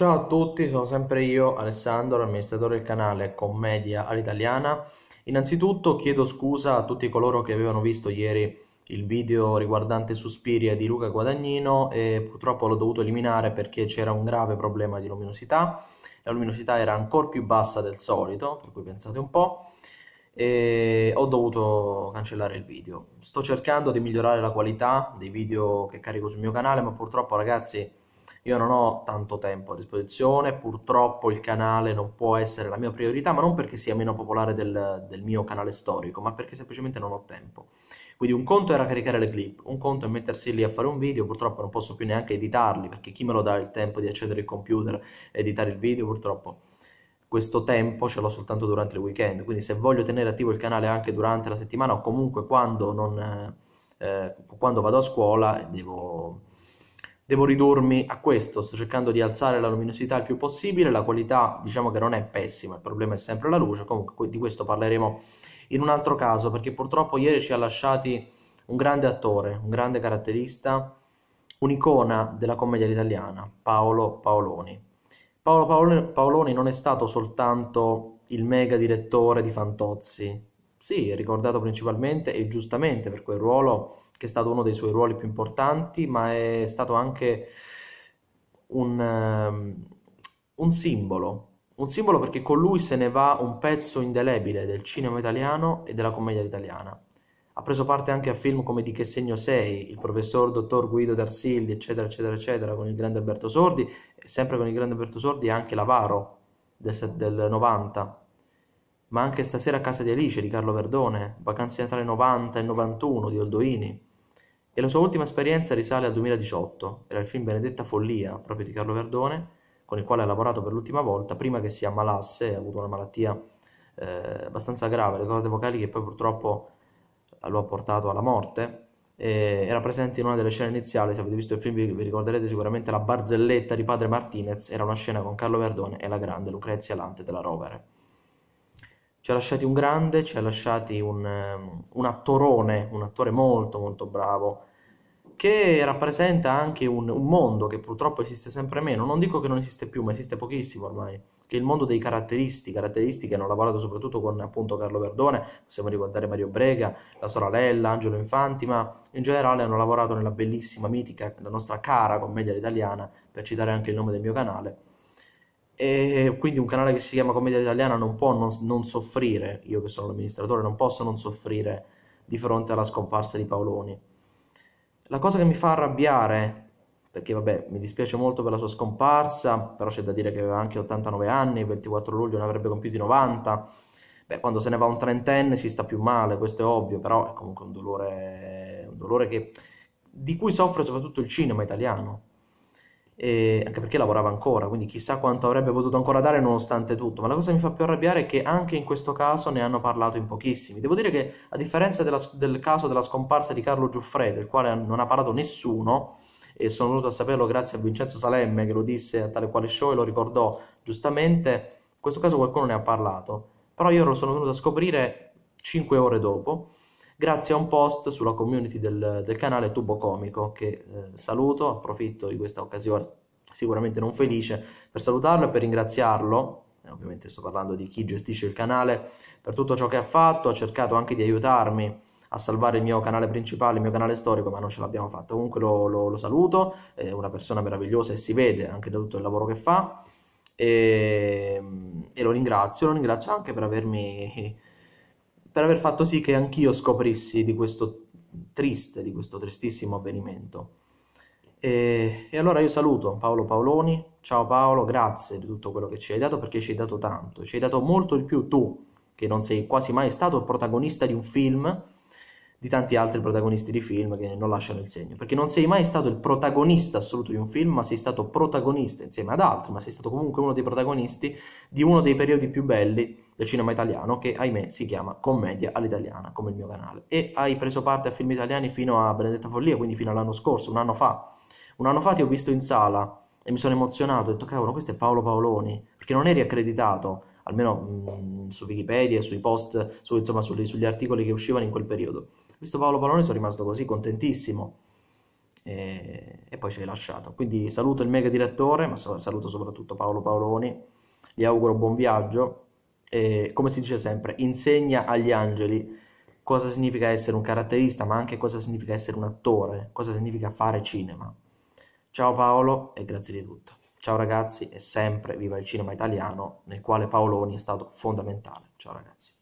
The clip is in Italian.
Ciao a tutti, sono sempre io, Alessandro, amministratore del canale Commedia all'Italiana. Innanzitutto chiedo scusa a tutti coloro che avevano visto ieri il video riguardante Suspiria di Luca Guadagnino e purtroppo l'ho dovuto eliminare perché c'era un grave problema di luminosità. La luminosità era ancora più bassa del solito, per cui pensate un po', e ho dovuto cancellare il video. Sto cercando di migliorare la qualità dei video che carico sul mio canale, ma purtroppo ragazzi io non ho tanto tempo a disposizione, purtroppo il canale non può essere la mia priorità, ma non perché sia meno popolare del, del mio canale storico, ma perché semplicemente non ho tempo. Quindi un conto era caricare le clip, un conto è mettersi lì a fare un video, purtroppo non posso più neanche editarli, perché chi me lo dà il tempo di accedere al computer e editare il video, purtroppo questo tempo ce l'ho soltanto durante il weekend, quindi se voglio tenere attivo il canale anche durante la settimana o comunque quando, non, eh, eh quando vado a scuola devo, devo ridurmi a questo, sto cercando di alzare la luminosità il più possibile, la qualità diciamo che non è pessima, il problema è sempre la luce, comunque di questo parleremo in un altro caso, perché purtroppo ieri ci ha lasciati un grande attore, un grande caratterista, un'icona della commedia italiana, Paolo Paoloni. Paolo Paoloni non è stato soltanto il mega direttore di Fantozzi, sì, è ricordato principalmente e giustamente per quel ruolo che è stato uno dei suoi ruoli più importanti, ma è stato anche un, um, un simbolo un simbolo perché con lui se ne va un pezzo indelebile del cinema italiano e della commedia italiana. Ha preso parte anche a film come Di che segno sei, il professor dottor Guido Darsilli, eccetera, eccetera, eccetera, con il grande Alberto Sordi, e sempre con il grande Alberto Sordi anche L'Avaro del, del 90, ma anche Stasera a casa di Alice di Carlo Verdone, Vacanze Natale 90 e 91 di Oldoini, e la sua ultima esperienza risale al 2018, era il film Benedetta Follia, proprio di Carlo Verdone, con il quale ha lavorato per l'ultima volta, prima che si ammalasse, ha avuto una malattia eh, abbastanza grave, le corde vocali che poi purtroppo lo ha portato alla morte, eh, era presente in una delle scene iniziali, se avete visto il film vi ricorderete sicuramente la barzelletta di padre Martinez, era una scena con Carlo Verdone e la grande Lucrezia Lante della Rovere ci ha lasciati un grande, ci ha lasciati un, ehm, un attorone, un attore molto molto bravo, che rappresenta anche un, un, mondo che purtroppo esiste sempre meno, non dico che non esiste più, ma esiste pochissimo ormai, che è il mondo dei caratteristi, caratteristi che hanno lavorato soprattutto con appunto Carlo Verdone, possiamo ricordare Mario Brega, la Soralella, Angelo Infanti, ma in generale hanno lavorato nella bellissima, mitica, la nostra cara commedia italiana, per citare anche il nome del mio canale, quindi un canale che si chiama Commedia Italiana non può non, non soffrire, io che sono l'amministratore, non posso non soffrire di fronte alla scomparsa di Paoloni. La cosa che mi fa arrabbiare, perché vabbè, mi dispiace molto per la sua scomparsa, però c'è da dire che aveva anche 89 anni, il 24 luglio ne avrebbe compiuti 90. Beh, quando se ne va un trentenne si sta più male, questo è ovvio, però è comunque un dolore, un dolore che, di cui soffre soprattutto il cinema italiano eh, anche perché lavorava ancora, quindi chissà quanto avrebbe potuto ancora dare nonostante tutto, ma la cosa che mi fa più arrabbiare è che anche in questo caso ne hanno parlato in pochissimi. Devo dire che a differenza della, del caso della scomparsa di Carlo Giuffre, del quale non ha parlato nessuno, e sono venuto a saperlo grazie a Vincenzo Salemme che lo disse a tale quale show e lo ricordò giustamente, in questo caso qualcuno ne ha parlato, però io lo sono venuto a scoprire 5 ore dopo grazie a un post sulla community del, del canale Tubo Comico che eh, saluto, approfitto di questa occasione sicuramente non felice per salutarlo e per ringraziarlo eh, ovviamente sto parlando di chi gestisce il canale, per tutto ciò che ha fatto, ha cercato anche di aiutarmi a salvare il mio canale principale, il mio canale storico, ma non ce l'abbiamo fatta. Comunque lo, lo, lo, saluto, è una persona meravigliosa e si vede anche da tutto il lavoro che fa e, ehm, e lo ringrazio, lo ringrazio anche per avermi per aver fatto sì che anch'io scoprissi di questo triste, di questo tristissimo avvenimento. E, e, allora io saluto Paolo Paoloni, ciao Paolo, grazie di tutto quello che ci hai dato perché ci hai dato tanto, ci hai dato molto di più tu che non sei quasi mai stato protagonista di un film di tanti altri protagonisti di film che non lasciano il segno, perché non sei mai stato il protagonista assoluto di un film, ma sei stato protagonista insieme ad altri, ma sei stato comunque uno dei protagonisti di uno dei periodi più belli del cinema italiano, che ahimè si chiama Commedia all'italiana, come il mio canale. E hai preso parte a film italiani fino a Benedetta Follia, quindi fino all'anno scorso, un anno fa. Un anno fa ti ho visto in sala e mi sono emozionato, ho detto cavolo, questo è Paolo Paoloni, perché non eri accreditato almeno mh, mm, su Wikipedia, sui post, su, insomma, sugli, sugli articoli che uscivano in quel periodo visto Paolo Palone sono rimasto così contentissimo e, e poi ci hai lasciato. Quindi saluto il mega direttore, ma saluto soprattutto Paolo Paoloni, gli auguro buon viaggio e come si dice sempre, insegna agli angeli cosa significa essere un caratterista, ma anche cosa significa essere un attore, cosa significa fare cinema. Ciao Paolo e grazie di tutto. Ciao ragazzi e sempre viva il cinema italiano nel quale Paoloni è stato fondamentale. Ciao ragazzi.